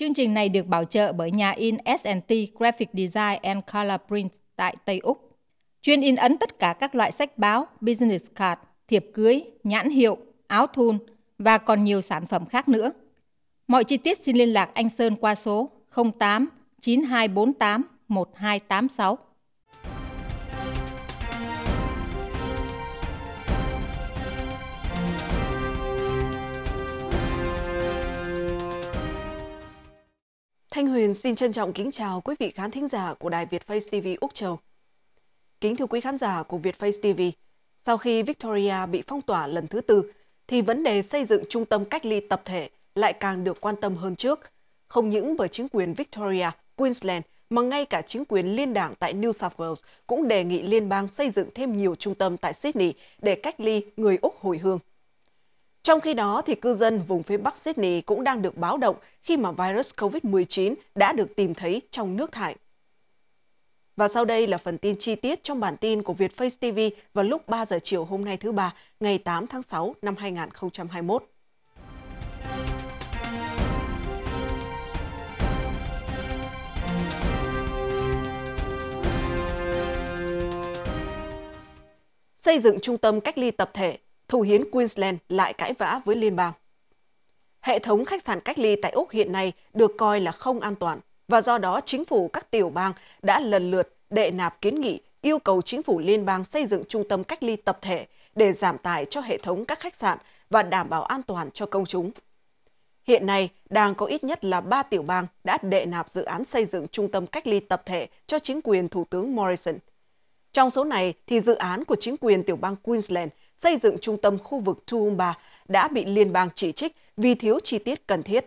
Chương trình này được bảo trợ bởi nhà in S&T Graphic Design and Color Print tại Tây Úc. Chuyên in ấn tất cả các loại sách báo, business card, thiệp cưới, nhãn hiệu, áo thun và còn nhiều sản phẩm khác nữa. Mọi chi tiết xin liên lạc anh Sơn qua số 08 9248 1286. Thanh Huyền xin trân trọng kính chào quý vị khán thính giả của đài Việt Face TV Úc Châu. Kính thưa quý khán giả của Việt Face TV, sau khi Victoria bị phong tỏa lần thứ tư, thì vấn đề xây dựng trung tâm cách ly tập thể lại càng được quan tâm hơn trước. Không những bởi chính quyền Victoria, Queensland, mà ngay cả chính quyền liên đảng tại New South Wales cũng đề nghị liên bang xây dựng thêm nhiều trung tâm tại Sydney để cách ly người Úc hồi hương. Trong khi đó, thì cư dân vùng phía Bắc Sydney cũng đang được báo động khi mà virus COVID-19 đã được tìm thấy trong nước thải. Và sau đây là phần tin chi tiết trong bản tin của Vietface TV vào lúc 3 giờ chiều hôm nay thứ ba, ngày 8 tháng 6 năm 2021. Xây dựng trung tâm cách ly tập thể Thủ hiến Queensland lại cãi vã với liên bang. Hệ thống khách sạn cách ly tại Úc hiện nay được coi là không an toàn và do đó chính phủ các tiểu bang đã lần lượt đệ nạp kiến nghị yêu cầu chính phủ liên bang xây dựng trung tâm cách ly tập thể để giảm tải cho hệ thống các khách sạn và đảm bảo an toàn cho công chúng. Hiện nay, đang có ít nhất là 3 tiểu bang đã đệ nạp dự án xây dựng trung tâm cách ly tập thể cho chính quyền Thủ tướng Morrison. Trong số này thì dự án của chính quyền tiểu bang Queensland xây dựng trung tâm khu vực Toowoomba đã bị liên bang chỉ trích vì thiếu chi tiết cần thiết.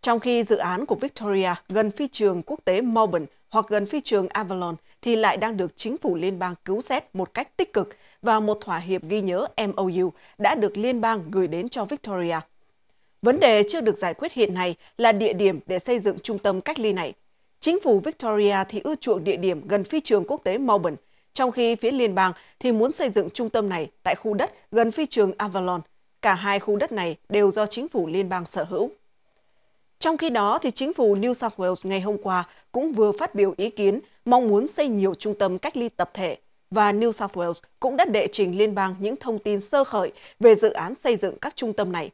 Trong khi dự án của Victoria gần phi trường quốc tế Melbourne hoặc gần phi trường Avalon thì lại đang được chính phủ liên bang cứu xét một cách tích cực và một thỏa hiệp ghi nhớ MOU đã được liên bang gửi đến cho Victoria. Vấn đề chưa được giải quyết hiện nay là địa điểm để xây dựng trung tâm cách ly này. Chính phủ Victoria thì ưa chuộng địa điểm gần phi trường quốc tế Melbourne trong khi phía liên bang thì muốn xây dựng trung tâm này tại khu đất gần phi trường Avalon. Cả hai khu đất này đều do chính phủ liên bang sở hữu. Trong khi đó, thì chính phủ New South Wales ngày hôm qua cũng vừa phát biểu ý kiến mong muốn xây nhiều trung tâm cách ly tập thể và New South Wales cũng đã đệ trình liên bang những thông tin sơ khởi về dự án xây dựng các trung tâm này.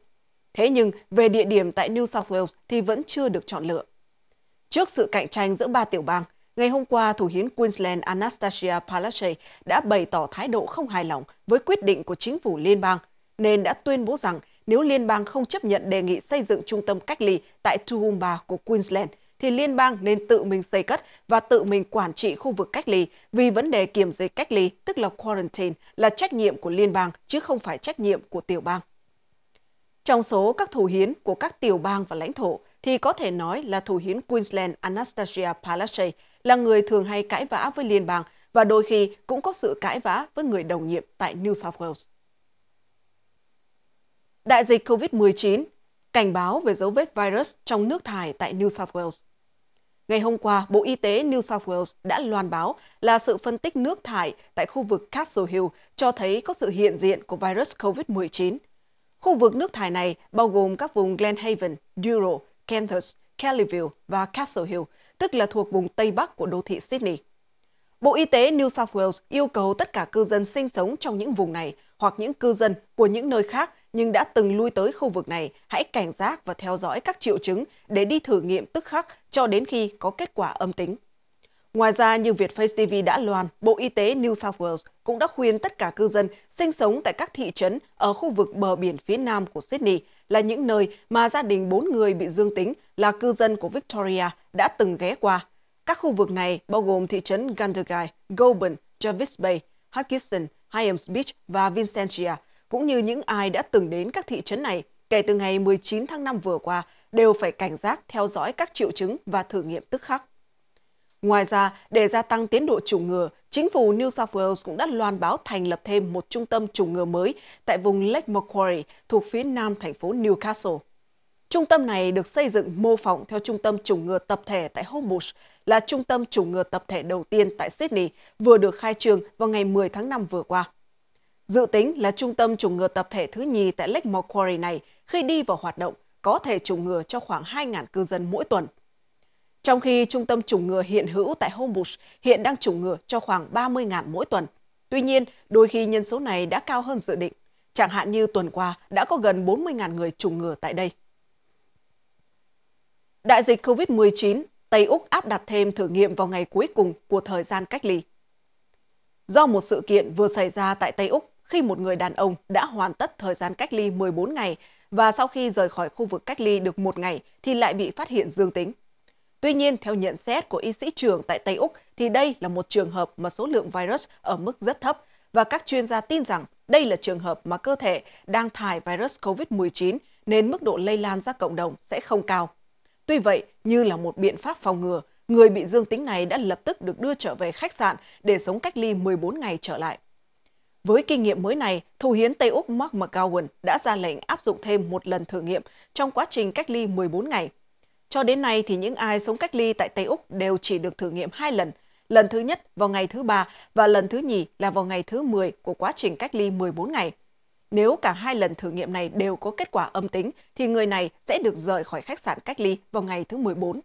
Thế nhưng, về địa điểm tại New South Wales thì vẫn chưa được chọn lựa. Trước sự cạnh tranh giữa ba tiểu bang, Ngày hôm qua, thủ hiến Queensland Anastasia Palaszczuk đã bày tỏ thái độ không hài lòng với quyết định của chính phủ liên bang, nên đã tuyên bố rằng nếu liên bang không chấp nhận đề nghị xây dựng trung tâm cách ly tại Toowoomba của Queensland, thì liên bang nên tự mình xây cất và tự mình quản trị khu vực cách ly vì vấn đề kiểm dịch cách ly, tức là quarantine, là trách nhiệm của liên bang chứ không phải trách nhiệm của tiểu bang. Trong số các thủ hiến của các tiểu bang và lãnh thổ, thì có thể nói là thủ hiến Queensland Anastasia Palaszczuk là người thường hay cãi vã với liên bang và đôi khi cũng có sự cãi vã với người đồng nhiệm tại New South Wales. Đại dịch COVID-19 cảnh báo về dấu vết virus trong nước thải tại New South Wales. Ngày hôm qua, Bộ Y tế New South Wales đã loan báo là sự phân tích nước thải tại khu vực Castle Hill cho thấy có sự hiện diện của virus COVID-19. Khu vực nước thải này bao gồm các vùng Glenhaven, Dural, Kenthus, Kellyville và Castle Hill, tức là thuộc vùng Tây Bắc của đô thị Sydney. Bộ Y tế New South Wales yêu cầu tất cả cư dân sinh sống trong những vùng này hoặc những cư dân của những nơi khác nhưng đã từng lui tới khu vực này hãy cảnh giác và theo dõi các triệu chứng để đi thử nghiệm tức khắc cho đến khi có kết quả âm tính. Ngoài ra, như Việt Face TV đã loan, Bộ Y tế New South Wales cũng đã khuyên tất cả cư dân sinh sống tại các thị trấn ở khu vực bờ biển phía nam của Sydney là những nơi mà gia đình bốn người bị dương tính là cư dân của Victoria đã từng ghé qua. Các khu vực này bao gồm thị trấn Gundagai, Goulburn, Jervis Bay, Hutchinson, Hyams Beach và Vincentia, cũng như những ai đã từng đến các thị trấn này kể từ ngày 19 tháng 5 vừa qua đều phải cảnh giác theo dõi các triệu chứng và thử nghiệm tức khắc. Ngoài ra, để gia tăng tiến độ chủng ngừa, chính phủ New South Wales cũng đã loan báo thành lập thêm một trung tâm chủng ngừa mới tại vùng Lake Macquarie thuộc phía nam thành phố Newcastle. Trung tâm này được xây dựng mô phỏng theo trung tâm chủng ngừa tập thể tại Homebush, là trung tâm chủng ngừa tập thể đầu tiên tại Sydney, vừa được khai trương vào ngày 10 tháng 5 vừa qua. Dự tính là trung tâm chủng ngừa tập thể thứ nhì tại Lake Macquarie này khi đi vào hoạt động có thể chủng ngừa cho khoảng 2.000 cư dân mỗi tuần – trong khi trung tâm chủng ngừa hiện hữu tại Homus hiện đang chủng ngừa cho khoảng 30.000 mỗi tuần. Tuy nhiên, đôi khi nhân số này đã cao hơn dự định. Chẳng hạn như tuần qua đã có gần 40.000 người chủng ngừa tại đây. Đại dịch COVID-19, Tây Úc áp đặt thêm thử nghiệm vào ngày cuối cùng của thời gian cách ly. Do một sự kiện vừa xảy ra tại Tây Úc khi một người đàn ông đã hoàn tất thời gian cách ly 14 ngày và sau khi rời khỏi khu vực cách ly được một ngày thì lại bị phát hiện dương tính. Tuy nhiên, theo nhận xét của y sĩ trường tại Tây Úc thì đây là một trường hợp mà số lượng virus ở mức rất thấp và các chuyên gia tin rằng đây là trường hợp mà cơ thể đang thải virus COVID-19 nên mức độ lây lan ra cộng đồng sẽ không cao. Tuy vậy, như là một biện pháp phòng ngừa, người bị dương tính này đã lập tức được đưa trở về khách sạn để sống cách ly 14 ngày trở lại. Với kinh nghiệm mới này, thủ hiến Tây Úc Mark McGowan đã ra lệnh áp dụng thêm một lần thử nghiệm trong quá trình cách ly 14 ngày cho đến nay thì những ai sống cách ly tại Tây Úc đều chỉ được thử nghiệm hai lần, lần thứ nhất vào ngày thứ ba và lần thứ nhì là vào ngày thứ 10 của quá trình cách ly 14 ngày. Nếu cả hai lần thử nghiệm này đều có kết quả âm tính thì người này sẽ được rời khỏi khách sạn cách ly vào ngày thứ 14.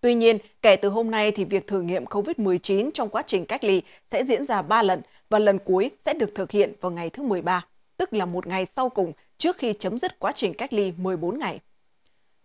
Tuy nhiên, kể từ hôm nay thì việc thử nghiệm COVID-19 trong quá trình cách ly sẽ diễn ra 3 lần và lần cuối sẽ được thực hiện vào ngày thứ 13, tức là một ngày sau cùng trước khi chấm dứt quá trình cách ly 14 ngày.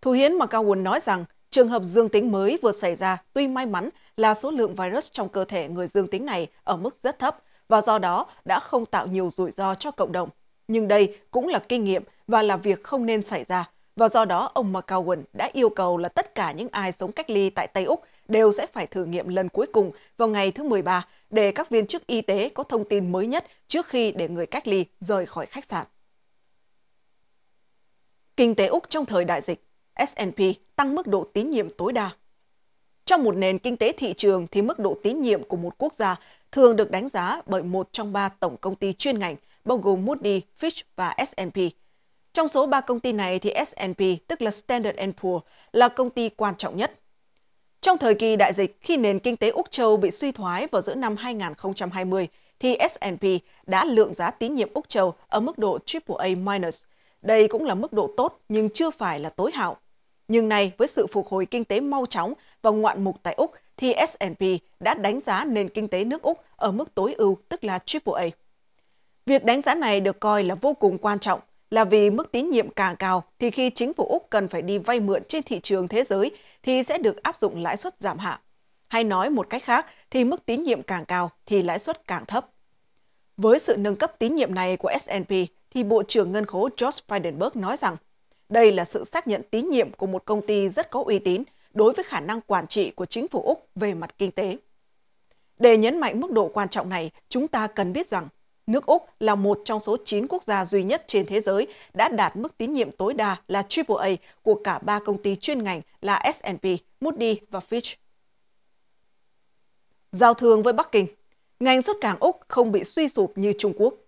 Thủ hiến McGowan nói rằng trường hợp dương tính mới vừa xảy ra tuy may mắn là số lượng virus trong cơ thể người dương tính này ở mức rất thấp và do đó đã không tạo nhiều rủi ro cho cộng đồng. Nhưng đây cũng là kinh nghiệm và là việc không nên xảy ra. Và do đó, ông McGowan đã yêu cầu là tất cả những ai sống cách ly tại Tây Úc đều sẽ phải thử nghiệm lần cuối cùng vào ngày thứ 13 để các viên chức y tế có thông tin mới nhất trước khi để người cách ly rời khỏi khách sạn. Kinh tế Úc trong thời đại dịch S&P tăng mức độ tín nhiệm tối đa. Trong một nền kinh tế thị trường thì mức độ tín nhiệm của một quốc gia thường được đánh giá bởi một trong ba tổng công ty chuyên ngành, bao gồm Moody, Fitch và S&P. Trong số ba công ty này thì S&P, tức là Standard Poor's, là công ty quan trọng nhất. Trong thời kỳ đại dịch, khi nền kinh tế Úc Châu bị suy thoái vào giữa năm 2020, thì S&P đã lượng giá tín nhiệm Úc Châu ở mức độ AAA-, đây cũng là mức độ tốt nhưng chưa phải là tối hảo. Nhưng nay, với sự phục hồi kinh tế mau chóng và ngoạn mục tại Úc, thì S&P đã đánh giá nền kinh tế nước Úc ở mức tối ưu, tức là AAA. Việc đánh giá này được coi là vô cùng quan trọng, là vì mức tín nhiệm càng cao thì khi chính phủ Úc cần phải đi vay mượn trên thị trường thế giới thì sẽ được áp dụng lãi suất giảm hạ. Hay nói một cách khác thì mức tín nhiệm càng cao thì lãi suất càng thấp. Với sự nâng cấp tín nhiệm này của S&P, thì Bộ trưởng Ngân khố George Frydenberg nói rằng đây là sự xác nhận tín nhiệm của một công ty rất có uy tín đối với khả năng quản trị của chính phủ Úc về mặt kinh tế. Để nhấn mạnh mức độ quan trọng này, chúng ta cần biết rằng nước Úc là một trong số 9 quốc gia duy nhất trên thế giới đã đạt mức tín nhiệm tối đa là AAA của cả ba công ty chuyên ngành là S&P, Moody và Fitch. Giao thương với Bắc Kinh, ngành xuất cảng Úc không bị suy sụp như Trung Quốc –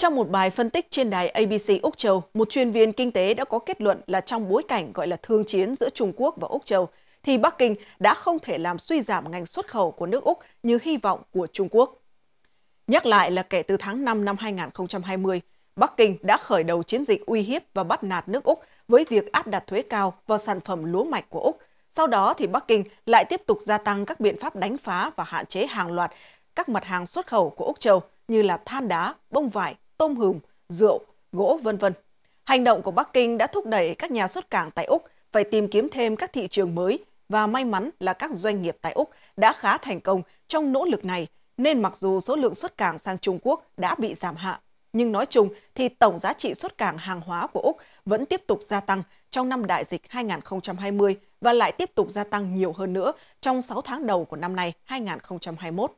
trong một bài phân tích trên đài ABC Úc Châu, một chuyên viên kinh tế đã có kết luận là trong bối cảnh gọi là thương chiến giữa Trung Quốc và Úc Châu, thì Bắc Kinh đã không thể làm suy giảm ngành xuất khẩu của nước Úc như hy vọng của Trung Quốc. Nhắc lại là kể từ tháng 5 năm 2020, Bắc Kinh đã khởi đầu chiến dịch uy hiếp và bắt nạt nước Úc với việc áp đặt thuế cao vào sản phẩm lúa mạch của Úc. Sau đó thì Bắc Kinh lại tiếp tục gia tăng các biện pháp đánh phá và hạn chế hàng loạt các mặt hàng xuất khẩu của Úc Châu như là than đá, bông vải, tôm hùm, rượu, gỗ, vân vân. Hành động của Bắc Kinh đã thúc đẩy các nhà xuất cảng tại Úc phải tìm kiếm thêm các thị trường mới và may mắn là các doanh nghiệp tại Úc đã khá thành công trong nỗ lực này nên mặc dù số lượng xuất cảng sang Trung Quốc đã bị giảm hạ, nhưng nói chung thì tổng giá trị xuất cảng hàng hóa của Úc vẫn tiếp tục gia tăng trong năm đại dịch 2020 và lại tiếp tục gia tăng nhiều hơn nữa trong 6 tháng đầu của năm nay 2021.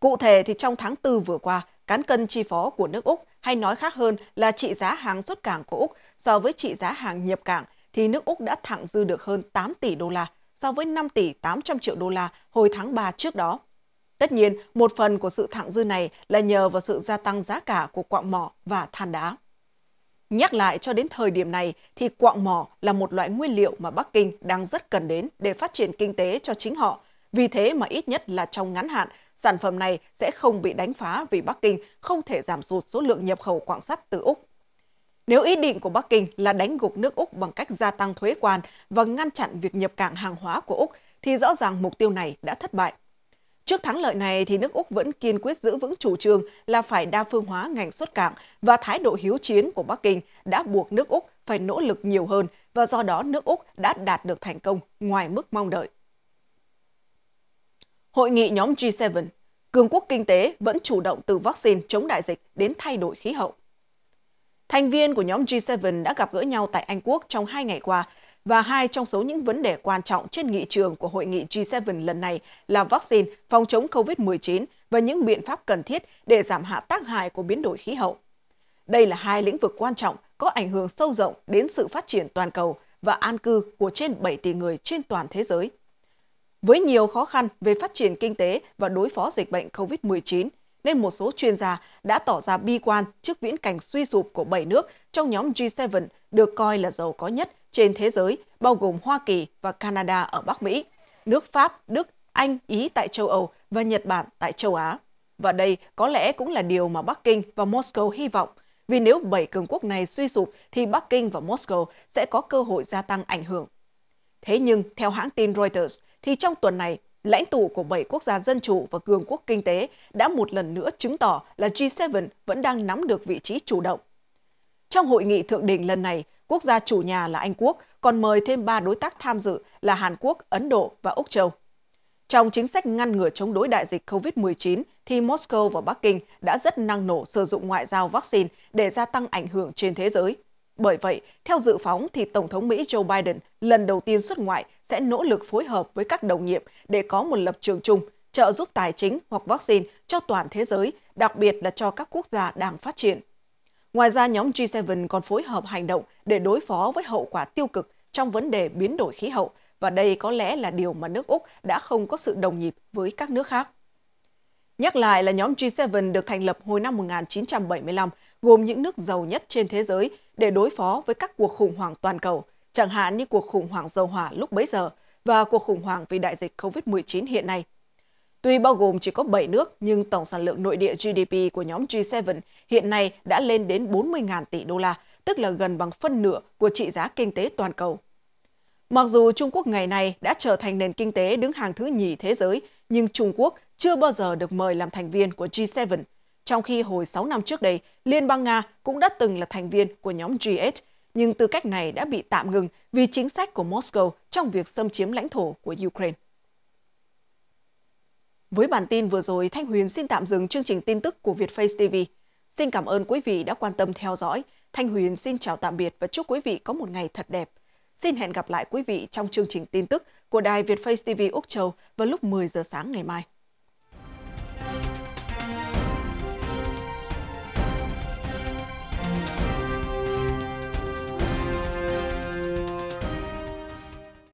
Cụ thể thì trong tháng 4 vừa qua, cán cân chi phó của nước Úc, hay nói khác hơn là trị giá hàng xuất cảng của Úc so với trị giá hàng nhập cảng, thì nước Úc đã thẳng dư được hơn 8 tỷ đô la so với 5 tỷ 800 triệu đô la hồi tháng 3 trước đó. Tất nhiên, một phần của sự thẳng dư này là nhờ vào sự gia tăng giá cả của quạng mỏ và than đá. Nhắc lại cho đến thời điểm này thì quạng mỏ là một loại nguyên liệu mà Bắc Kinh đang rất cần đến để phát triển kinh tế cho chính họ vì thế mà ít nhất là trong ngắn hạn, sản phẩm này sẽ không bị đánh phá vì Bắc Kinh không thể giảm sụt số lượng nhập khẩu quạng sắt từ Úc. Nếu ý định của Bắc Kinh là đánh gục nước Úc bằng cách gia tăng thuế quan và ngăn chặn việc nhập cảng hàng hóa của Úc, thì rõ ràng mục tiêu này đã thất bại. Trước thắng lợi này thì nước Úc vẫn kiên quyết giữ vững chủ trương là phải đa phương hóa ngành xuất cảng và thái độ hiếu chiến của Bắc Kinh đã buộc nước Úc phải nỗ lực nhiều hơn và do đó nước Úc đã đạt được thành công ngoài mức mong đợi hội nghị nhóm G7, cường quốc kinh tế vẫn chủ động từ vaccine chống đại dịch đến thay đổi khí hậu. Thành viên của nhóm G7 đã gặp gỡ nhau tại Anh Quốc trong hai ngày qua và hai trong số những vấn đề quan trọng trên nghị trường của hội nghị G7 lần này là vaccine phòng chống COVID-19 và những biện pháp cần thiết để giảm hạ tác hại của biến đổi khí hậu. Đây là hai lĩnh vực quan trọng có ảnh hưởng sâu rộng đến sự phát triển toàn cầu và an cư của trên 7 tỷ người trên toàn thế giới. Với nhiều khó khăn về phát triển kinh tế và đối phó dịch bệnh COVID-19, nên một số chuyên gia đã tỏ ra bi quan trước viễn cảnh suy sụp của 7 nước trong nhóm G7 được coi là giàu có nhất trên thế giới, bao gồm Hoa Kỳ và Canada ở Bắc Mỹ, nước Pháp, Đức, Anh, Ý tại châu Âu và Nhật Bản tại châu Á. Và đây có lẽ cũng là điều mà Bắc Kinh và Moscow hy vọng, vì nếu 7 cường quốc này suy sụp thì Bắc Kinh và Moscow sẽ có cơ hội gia tăng ảnh hưởng Thế nhưng, theo hãng tin Reuters, thì trong tuần này, lãnh tụ của bảy quốc gia dân chủ và cường quốc kinh tế đã một lần nữa chứng tỏ là G7 vẫn đang nắm được vị trí chủ động. Trong hội nghị thượng đỉnh lần này, quốc gia chủ nhà là Anh Quốc còn mời thêm ba đối tác tham dự là Hàn Quốc, Ấn Độ và Úc Châu. Trong chính sách ngăn ngừa chống đối đại dịch COVID-19, thì Moscow và Bắc Kinh đã rất năng nổ sử dụng ngoại giao vaccine để gia tăng ảnh hưởng trên thế giới – bởi vậy, theo dự phóng thì Tổng thống Mỹ Joe Biden lần đầu tiên xuất ngoại sẽ nỗ lực phối hợp với các đồng nhiệm để có một lập trường chung, trợ giúp tài chính hoặc vaccine cho toàn thế giới, đặc biệt là cho các quốc gia đang phát triển. Ngoài ra, nhóm G7 còn phối hợp hành động để đối phó với hậu quả tiêu cực trong vấn đề biến đổi khí hậu, và đây có lẽ là điều mà nước Úc đã không có sự đồng nhịp với các nước khác. Nhắc lại là nhóm G7 được thành lập hồi năm 1975 gồm những nước giàu nhất trên thế giới để đối phó với các cuộc khủng hoảng toàn cầu, chẳng hạn như cuộc khủng hoảng dầu hỏa lúc bấy giờ và cuộc khủng hoảng vì đại dịch COVID-19 hiện nay. Tuy bao gồm chỉ có 7 nước, nhưng tổng sản lượng nội địa GDP của nhóm G7 hiện nay đã lên đến 40.000 tỷ đô la, tức là gần bằng phân nửa của trị giá kinh tế toàn cầu. Mặc dù Trung Quốc ngày nay đã trở thành nền kinh tế đứng hàng thứ nhì thế giới, nhưng Trung Quốc chưa bao giờ được mời làm thành viên của G7 trong khi hồi 6 năm trước đây, Liên bang Nga cũng đã từng là thành viên của nhóm G8, nhưng tư cách này đã bị tạm ngừng vì chính sách của Moscow trong việc xâm chiếm lãnh thổ của Ukraine. Với bản tin vừa rồi, Thanh Huyền xin tạm dừng chương trình tin tức của Vietface TV. Xin cảm ơn quý vị đã quan tâm theo dõi. Thanh Huyền xin chào tạm biệt và chúc quý vị có một ngày thật đẹp. Xin hẹn gặp lại quý vị trong chương trình tin tức của Đài Vietface TV Úc Châu vào lúc 10 giờ sáng ngày mai.